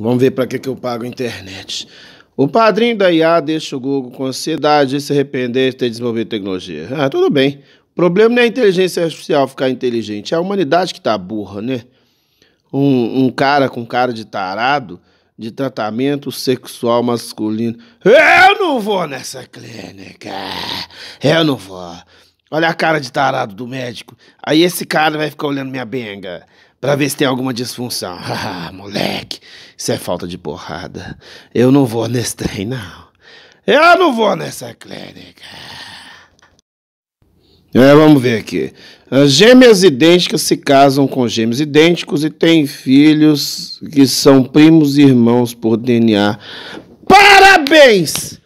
Vamos ver para que, que eu pago a internet. O padrinho da IA deixa o Google com ansiedade de se arrepender de ter desenvolvido tecnologia. Ah, tudo bem. O problema não é a inteligência artificial ficar inteligente, é a humanidade que tá burra, né? Um, um cara com cara de tarado de tratamento sexual masculino. Eu não vou nessa clínica. Eu não vou. Olha a cara de tarado do médico. Aí esse cara vai ficar olhando minha benga para ver se tem alguma disfunção. Ah, moleque, isso é falta de porrada. Eu não vou nesse trem, não. Eu não vou nessa clínica. É, vamos ver aqui. As gêmeas idênticas se casam com gêmeos idênticos e têm filhos que são primos e irmãos por DNA. Parabéns!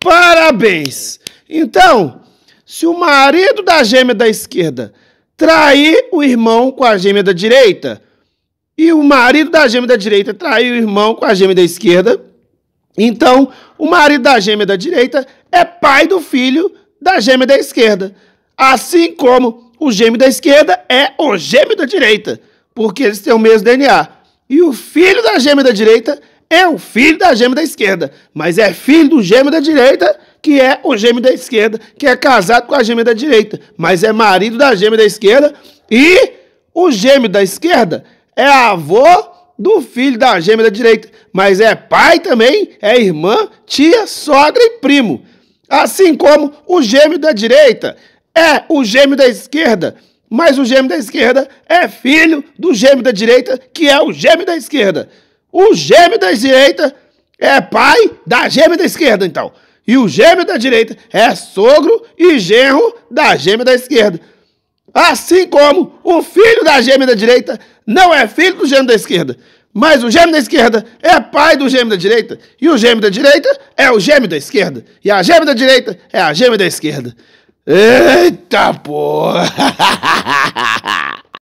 Parabéns! Então, se o marido da gêmea da esquerda trair o irmão com a gêmea da direita. E o marido da gêmea da direita traiu o irmão com a gêmea da esquerda. Então, o marido da gêmea da direita é pai do filho da gêmea da esquerda. Assim como o gêmeo da esquerda é o gêmeo da direita, porque eles têm o mesmo DNA. E o filho da gêmea da direita é o filho da gêmea da esquerda, mas é filho do gêmeo da direita, que é o gêmeo da esquerda, que é casado com a gêmea da direita, mas é marido da gêmea da esquerda, e o gêmeo da esquerda é avô do filho da gêmea da direita, mas é pai também, é irmã, tia, sogra e primo. Assim como o gêmeo da direita é o gêmeo da esquerda, mas o gêmeo da esquerda é filho do gêmeo da direita, que é o gêmeo da esquerda. O gêmeo da direita é pai da gêmea da esquerda, então. E o gêmeo da direita é sogro e genro da gêmea da esquerda. Assim como o filho da gêmea da direita não é filho do gêmeo da esquerda, mas o gêmeo da esquerda é pai do gêmeo da direita, e o gêmeo da direita é o gêmeo da esquerda, e a gêmea da direita é a gêmea da esquerda. Eita porra!